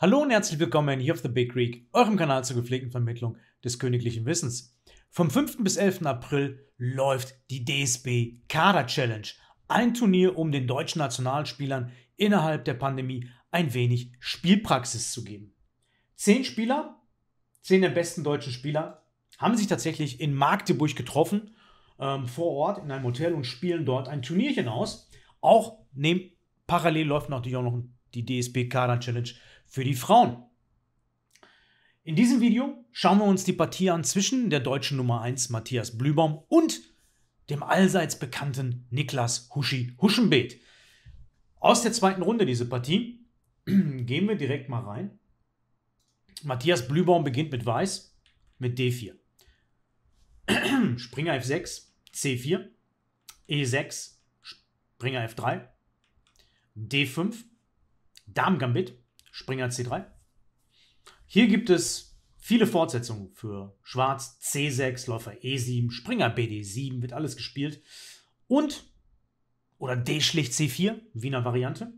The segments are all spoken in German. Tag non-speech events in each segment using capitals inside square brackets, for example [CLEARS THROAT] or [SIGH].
Hallo und herzlich willkommen hier auf The Big Greek, eurem Kanal zur gepflegten Vermittlung des königlichen Wissens. Vom 5. bis 11. April läuft die DSB Kader Challenge, ein Turnier, um den deutschen Nationalspielern innerhalb der Pandemie ein wenig Spielpraxis zu geben. Zehn Spieler, zehn der besten deutschen Spieler, haben sich tatsächlich in Magdeburg getroffen, ähm, vor Ort in einem Hotel und spielen dort ein Turnierchen aus. Auch neben, parallel läuft natürlich auch noch die DSB Kader Challenge für die Frauen. In diesem Video schauen wir uns die Partie an zwischen der deutschen Nummer 1 Matthias Blübaum und dem allseits bekannten Niklas Huschi Huschenbeet. Aus der zweiten Runde diese Partie [CLEARS THROAT] gehen wir direkt mal rein. Matthias Blübaum beginnt mit Weiß, mit D4. [CLEARS THROAT] Springer F6, C4, E6, Springer F3, D5, Damen Gambit, Springer C3. Hier gibt es viele Fortsetzungen für Schwarz C6, Läufer E7, Springer BD7 wird alles gespielt und oder D schlicht C4, Wiener Variante.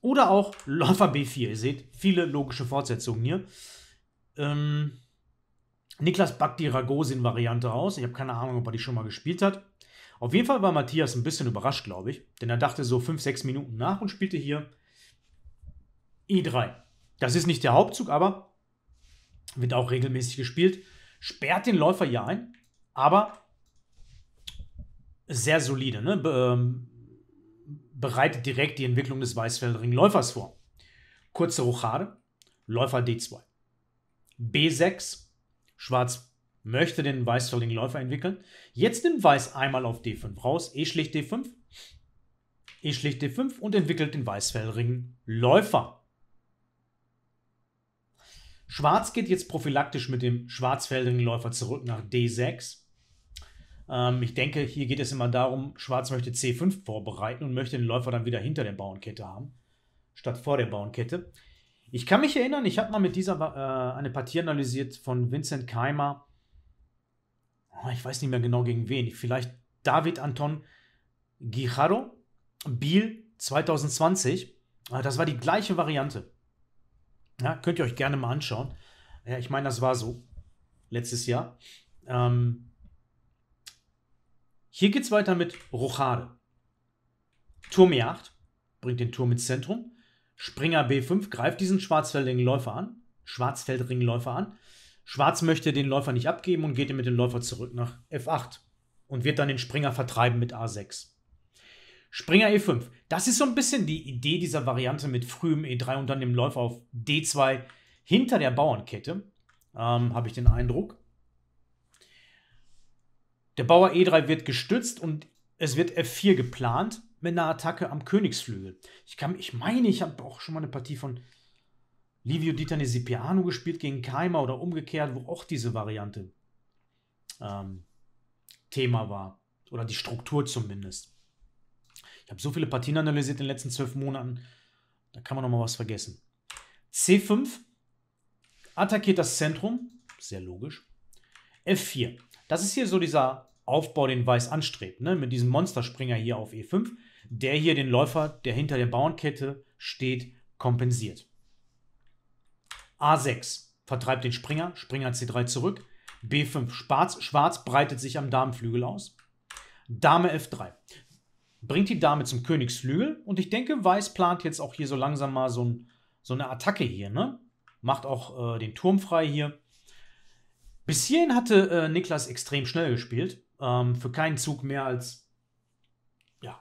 Oder auch Läufer B4. Ihr seht viele logische Fortsetzungen hier. Ähm, Niklas backt die Ragosin-Variante aus. Ich habe keine Ahnung, ob er die schon mal gespielt hat. Auf jeden Fall war Matthias ein bisschen überrascht, glaube ich. Denn er dachte so 5, 6 Minuten nach und spielte hier E3. Das ist nicht der Hauptzug, aber wird auch regelmäßig gespielt. Sperrt den Läufer ja ein, aber sehr solide. Ne? Be ähm, bereitet direkt die Entwicklung des Weißfeldring-Läufers vor. Kurze Rochade, Läufer D2. B6, Schwarz möchte den Weißfeldring-Läufer entwickeln. Jetzt nimmt Weiß einmal auf D5 raus, E schlicht D5, E schlicht D5 und entwickelt den Weißfeldring-Läufer. Schwarz geht jetzt prophylaktisch mit dem schwarzfeldigen Läufer zurück nach D6. Ähm, ich denke, hier geht es immer darum, Schwarz möchte C5 vorbereiten und möchte den Läufer dann wieder hinter der Bauernkette haben, statt vor der Bauernkette. Ich kann mich erinnern, ich habe mal mit dieser äh, eine Partie analysiert von Vincent Keimer. Oh, ich weiß nicht mehr genau gegen wen. Vielleicht David Anton Guijaro, Biel 2020. Ah, das war die gleiche Variante. Ja, könnt ihr euch gerne mal anschauen. Ja, ich meine, das war so letztes Jahr. Ähm, hier geht es weiter mit Rochade. Turm E8 bringt den Turm ins Zentrum. Springer B5 greift diesen Schwarzfeldringen Läufer an. Schwarzfeldringen Läufer an. Schwarz möchte den Läufer nicht abgeben und geht mit dem Läufer zurück nach F8 und wird dann den Springer vertreiben mit A6. Springer E5. Das ist so ein bisschen die Idee dieser Variante mit frühem E3 und dann dem Läufer auf D2 hinter der Bauernkette, ähm, habe ich den Eindruck. Der Bauer E3 wird gestützt und es wird F4 geplant mit einer Attacke am Königsflügel. Ich, kann, ich meine, ich habe auch schon mal eine Partie von Livio Ditane Sipiano gespielt gegen Keimer oder umgekehrt, wo auch diese Variante ähm, Thema war. Oder die Struktur zumindest. Ich habe so viele Partien analysiert in den letzten zwölf Monaten. Da kann man noch mal was vergessen. C5 attackiert das Zentrum. Sehr logisch. F4. Das ist hier so dieser Aufbau, den Weiß anstrebt. Ne? Mit diesem Monsterspringer hier auf E5. Der hier den Läufer, der hinter der Bauernkette steht, kompensiert. A6 vertreibt den Springer. Springer C3 zurück. B5 Schwarz. Schwarz breitet sich am Damenflügel aus. Dame F3 bringt die Dame zum Königsflügel und ich denke, Weiß plant jetzt auch hier so langsam mal so, ein, so eine Attacke hier, ne? Macht auch äh, den Turm frei hier. Bis hierhin hatte äh, Niklas extrem schnell gespielt. Ähm, für keinen Zug mehr als ja,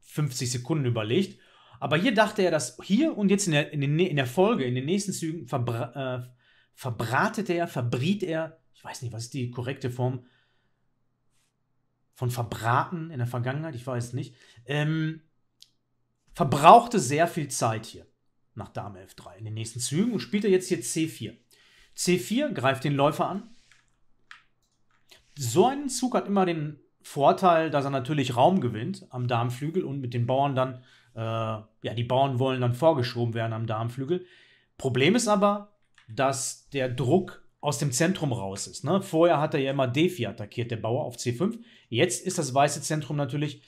50 Sekunden überlegt. Aber hier dachte er, dass hier und jetzt in der, in den, in der Folge, in den nächsten Zügen, verbra äh, verbratet er, verbriet er, ich weiß nicht, was ist die korrekte Form, von Verbraten in der Vergangenheit, ich weiß nicht, ähm, verbrauchte sehr viel Zeit hier nach Dame F3 in den nächsten Zügen und spielte jetzt hier C4. C4 greift den Läufer an. So ein Zug hat immer den Vorteil, dass er natürlich Raum gewinnt am Darmflügel und mit den Bauern dann, äh, ja, die Bauern wollen dann vorgeschoben werden am Darmflügel. Problem ist aber, dass der Druck aus dem Zentrum raus ist. Ne? Vorher hat er ja immer D4 attackiert, der Bauer auf C5. Jetzt ist das weiße Zentrum natürlich,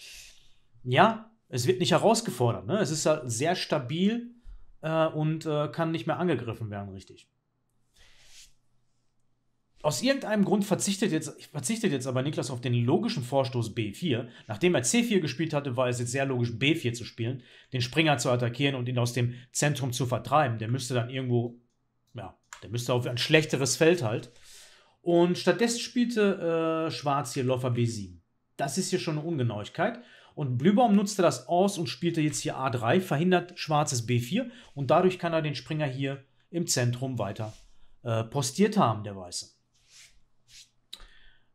ja, es wird nicht herausgefordert. Ne? Es ist ja sehr stabil äh, und äh, kann nicht mehr angegriffen werden, richtig. Aus irgendeinem Grund verzichtet jetzt, verzichtet jetzt aber Niklas auf den logischen Vorstoß B4. Nachdem er C4 gespielt hatte, war es jetzt sehr logisch, B4 zu spielen, den Springer zu attackieren und ihn aus dem Zentrum zu vertreiben. Der müsste dann irgendwo ja, der müsste auf ein schlechteres Feld halt. Und stattdessen spielte äh, Schwarz hier Läufer B7. Das ist hier schon eine Ungenauigkeit. Und Blübaum nutzte das aus und spielte jetzt hier A3, verhindert schwarzes B4 und dadurch kann er den Springer hier im Zentrum weiter äh, postiert haben, der Weiße.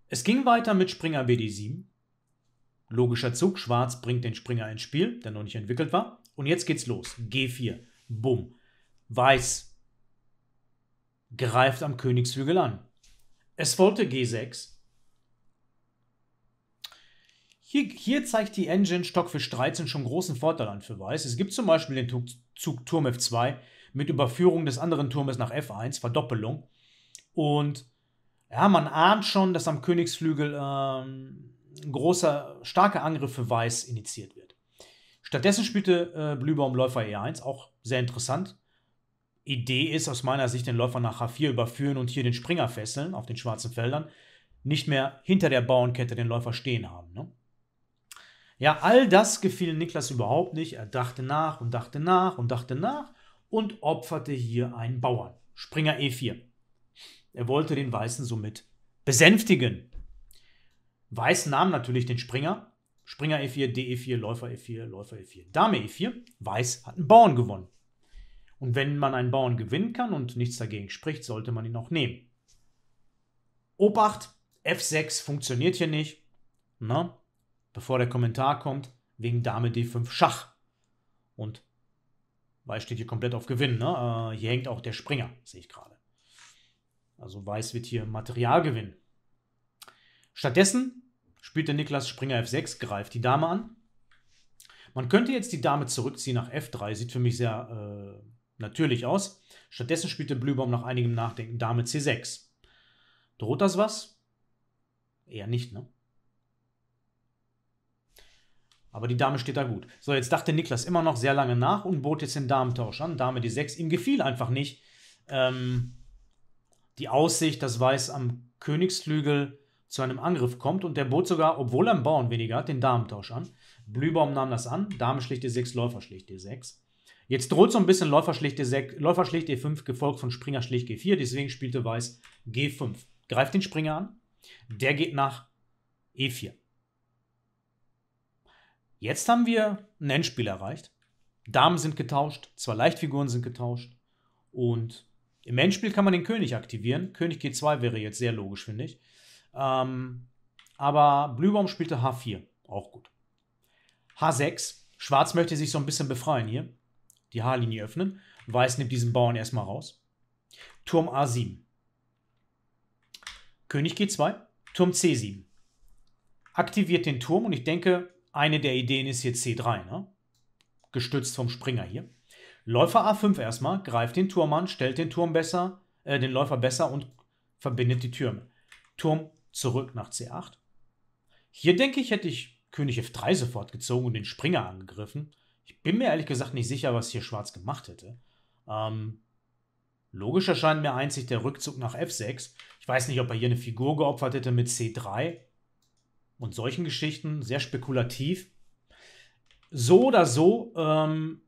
Es ging weiter mit Springer BD7. Logischer Zug, Schwarz bringt den Springer ins Spiel, der noch nicht entwickelt war. Und jetzt geht's los. G4, bumm. Weiß greift am Königshügel an. Es folgte G6. Hier, hier zeigt die Engine Stock für 13 schon großen Vorteil an für Weiß. Es gibt zum Beispiel den Zug, Zug Turm F2 mit Überführung des anderen Turmes nach F1, Verdoppelung. Und ja, man ahnt schon, dass am Königsflügel ähm, ein großer, starker Angriff für Weiß initiiert wird. Stattdessen spielte äh, Blübaum Läufer E1, auch sehr interessant. Idee ist aus meiner Sicht, den Läufer nach H4 überführen und hier den Springer fesseln auf den schwarzen Feldern, nicht mehr hinter der Bauernkette den Läufer stehen haben. Ne? Ja, all das gefiel Niklas überhaupt nicht. Er dachte nach und dachte nach und dachte nach und opferte hier einen Bauern. Springer E4. Er wollte den Weißen somit besänftigen. Weiß nahm natürlich den Springer. Springer E4, DE4, Läufer E4, Läufer E4, Dame E4. Weiß hat einen Bauern gewonnen. Und wenn man einen Bauern gewinnen kann und nichts dagegen spricht, sollte man ihn auch nehmen. Obacht, F6 funktioniert hier nicht. Na? Ne? Bevor der Kommentar kommt, wegen Dame D5 Schach. Und Weiß steht hier komplett auf Gewinn. Ne? Äh, hier hängt auch der Springer, sehe ich gerade. Also Weiß wird hier Material gewinnen. Stattdessen spielt der Niklas Springer F6, greift die Dame an. Man könnte jetzt die Dame zurückziehen nach F3, sieht für mich sehr äh, natürlich aus. Stattdessen spielte Blübaum nach einigem Nachdenken Dame C6. Droht das was? Eher nicht, ne? Aber die Dame steht da gut. So, jetzt dachte Niklas immer noch sehr lange nach und bot jetzt den Damentausch an. Dame D6. Ihm gefiel einfach nicht ähm, die Aussicht, dass Weiß am Königsflügel zu einem Angriff kommt und der bot sogar, obwohl er einen Bauern weniger hat, den Damentausch an. Blübaum nahm das an. Dame schlägt D6, Läufer schlägt D6. Jetzt droht so ein bisschen Läufer schlicht, D6, Läufer schlicht D5, gefolgt von Springer schlicht G4. Deswegen spielte Weiß G5. Greift den Springer an. Der geht nach E4. Jetzt haben wir ein Endspiel erreicht. Damen sind getauscht, zwei Leichtfiguren sind getauscht. Und im Endspiel kann man den König aktivieren. König G2 wäre jetzt sehr logisch, finde ich. Ähm, aber Blühbaum spielte H4, auch gut. H6, Schwarz möchte sich so ein bisschen befreien hier die H-Linie öffnen. Weiß nimmt diesen Bauern erstmal raus. Turm A7. König G2. Turm C7. Aktiviert den Turm und ich denke, eine der Ideen ist hier C3, ne? gestützt vom Springer hier. Läufer A5 erstmal, greift den Turm an, stellt den Turm besser, äh, den Läufer besser und verbindet die Türme. Turm zurück nach C8. Hier denke ich, hätte ich König F3 sofort gezogen und den Springer angegriffen. Ich bin mir ehrlich gesagt nicht sicher, was hier Schwarz gemacht hätte. Ähm, logisch erscheint mir einzig der Rückzug nach F6. Ich weiß nicht, ob er hier eine Figur geopfert hätte mit C3 und solchen Geschichten. Sehr spekulativ. So oder so, ähm,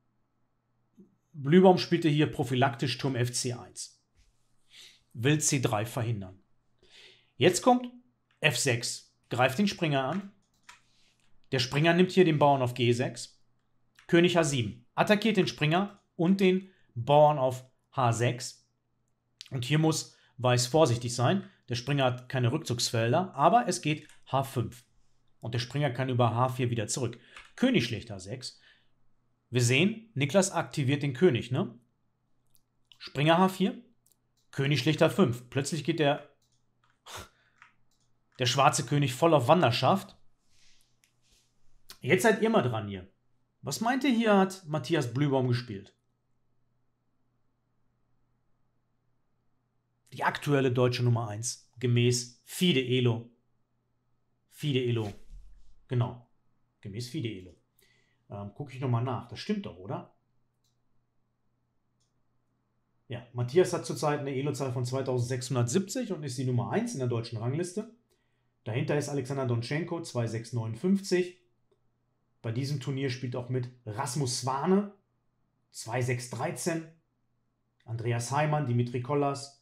Blübaum spielte hier prophylaktisch Turm FC1. Will C3 verhindern. Jetzt kommt F6, greift den Springer an. Der Springer nimmt hier den Bauern auf G6. König H7 attackiert den Springer und den Bauern auf H6. Und hier muss Weiß vorsichtig sein. Der Springer hat keine Rückzugsfelder, aber es geht H5. Und der Springer kann über H4 wieder zurück. König schlägt H6. Wir sehen, Niklas aktiviert den König, ne? Springer H4, König schlägt H5. Plötzlich geht der, der schwarze König voll auf Wanderschaft. Jetzt seid ihr mal dran hier. Was meint ihr, hier hat Matthias Blühbaum gespielt? Die aktuelle deutsche Nummer 1, gemäß Fide Elo. Fide Elo. Genau. Gemäß Fide Elo. Ähm, Gucke ich nochmal nach. Das stimmt doch, oder? Ja, Matthias hat zurzeit eine Elo-Zahl von 2670 und ist die Nummer 1 in der deutschen Rangliste. Dahinter ist Alexander Donschenko 2659. Bei diesem Turnier spielt auch mit Rasmus Swane, 2613, Andreas Heimann, Dimitri Kollas.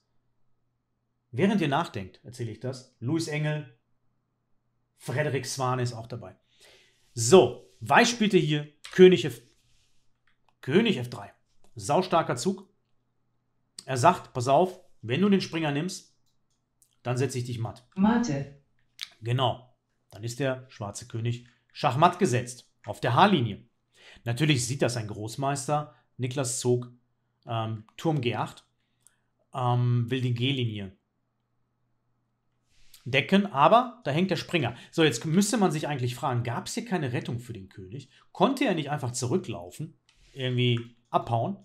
Während ihr nachdenkt, erzähle ich das. Luis Engel, Frederik Swane ist auch dabei. So, Weiß spielte hier König, F König F3. Saustarker Zug. Er sagt, pass auf, wenn du den Springer nimmst, dann setze ich dich matt. Mate. Genau. Dann ist der schwarze König schachmatt gesetzt auf der H-Linie. Natürlich sieht das ein Großmeister. Niklas zog ähm, Turm G8, ähm, will die G-Linie decken, aber da hängt der Springer. So, jetzt müsste man sich eigentlich fragen, gab es hier keine Rettung für den König? Konnte er nicht einfach zurücklaufen, irgendwie abhauen?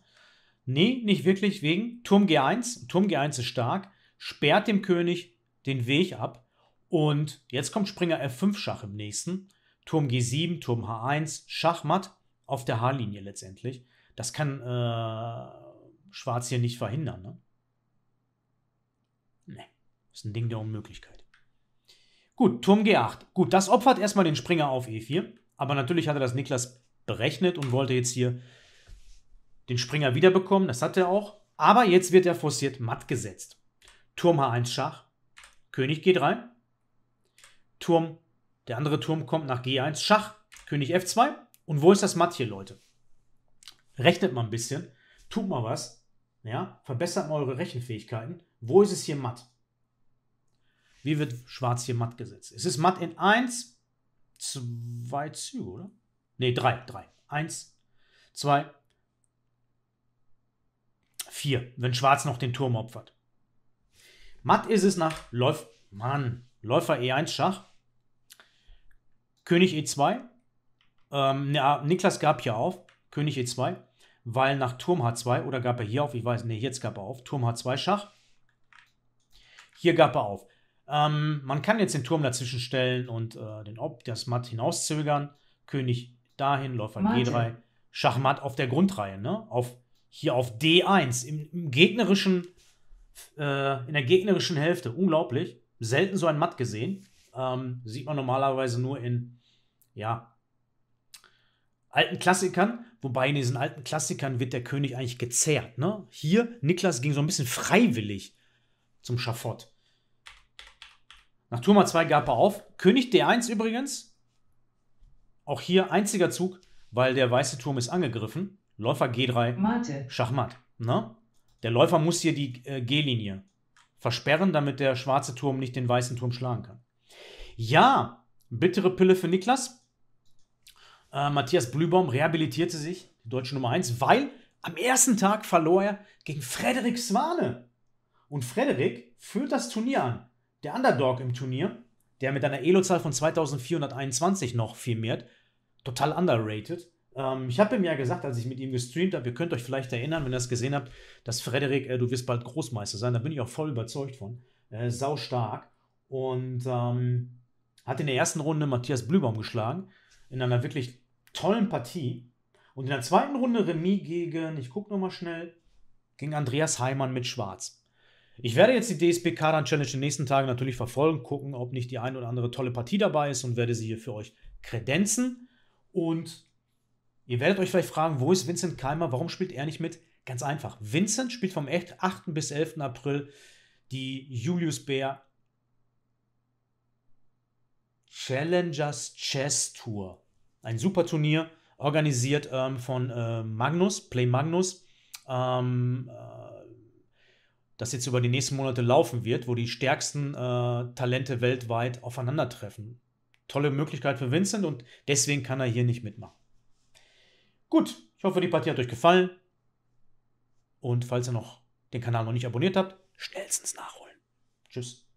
Nee, nicht wirklich, wegen Turm G1. Turm G1 ist stark, sperrt dem König den Weg ab und jetzt kommt Springer F5 Schach im nächsten. Turm G7, Turm H1, Schachmatt auf der H-Linie letztendlich. Das kann äh, Schwarz hier nicht verhindern. Ne? Nee, ist ein Ding der Unmöglichkeit. Gut, Turm G8. Gut, das opfert erstmal den Springer auf E4. Aber natürlich hatte das Niklas berechnet und wollte jetzt hier den Springer wiederbekommen. Das hat er auch. Aber jetzt wird er forciert matt gesetzt. Turm H1 Schach, König G3, Turm der andere Turm kommt nach G1 Schach, König F2. Und wo ist das Matt hier, Leute? Rechnet mal ein bisschen, tut mal was, ja, verbessert mal eure Rechenfähigkeiten. Wo ist es hier matt? Wie wird Schwarz hier matt gesetzt? Es ist matt in 1, 2 Züge, oder? Ne, 3, 3. 1, 2, 4, wenn Schwarz noch den Turm opfert. Matt ist es nach Läuf Mann, Läufer E1 Schach König E2. Ähm, na, ne, ah, Niklas gab hier auf, König E2, weil nach Turm H2, oder gab er hier auf, ich weiß nicht, nee, jetzt gab er auf, Turm H2 Schach. Hier gab er auf. Ähm, man kann jetzt den Turm dazwischen stellen und äh, den Ob, das Matt hinauszögern. König dahin, Läufer Martin. E G3, Schachmatt auf der Grundreihe, ne? Auf, hier auf D1, im, im gegnerischen, äh, in der gegnerischen Hälfte. Unglaublich. Selten so ein Matt gesehen. Ähm, sieht man normalerweise nur in ja, alten Klassikern, wobei in diesen alten Klassikern wird der König eigentlich gezerrt. Ne? Hier, Niklas ging so ein bisschen freiwillig zum Schafott. Nach Turma 2 gab er auf. König D1 übrigens. Auch hier einziger Zug, weil der weiße Turm ist angegriffen. Läufer G3. Mate. Schachmatt. Ne? Der Läufer muss hier die äh, G-Linie versperren, damit der schwarze Turm nicht den weißen Turm schlagen kann. Ja, bittere Pille für Niklas. Äh, Matthias Blübaum rehabilitierte sich, die deutsche Nummer 1, weil am ersten Tag verlor er gegen Frederik Swane. Und Frederik führt das Turnier an. Der Underdog im Turnier, der mit einer Elo-Zahl von 2421 noch firmiert, total underrated. Ähm, ich habe ihm ja gesagt, als ich mit ihm gestreamt habe, ihr könnt euch vielleicht erinnern, wenn ihr das gesehen habt, dass Frederik, äh, du wirst bald Großmeister sein. Da bin ich auch voll überzeugt von. Äh, sau stark. Und ähm, hat in der ersten Runde Matthias Blübaum geschlagen in einer wirklich tollen Partie. Und in der zweiten Runde Remis gegen, ich gucke nochmal schnell, gegen Andreas Heimann mit Schwarz. Ich werde jetzt die DSP Karan Challenge in den nächsten Tagen natürlich verfolgen, gucken, ob nicht die ein oder andere tolle Partie dabei ist und werde sie hier für euch kredenzen. Und ihr werdet euch vielleicht fragen, wo ist Vincent Keimer, warum spielt er nicht mit? Ganz einfach. Vincent spielt vom 8. bis 11. April die Julius Bär Challengers Chess Tour. Ein super Turnier, organisiert ähm, von äh, Magnus, Play Magnus, ähm, äh, das jetzt über die nächsten Monate laufen wird, wo die stärksten äh, Talente weltweit aufeinandertreffen. Tolle Möglichkeit für Vincent und deswegen kann er hier nicht mitmachen. Gut, ich hoffe, die Partie hat euch gefallen. Und falls ihr noch den Kanal noch nicht abonniert habt, schnellstens nachholen. Tschüss.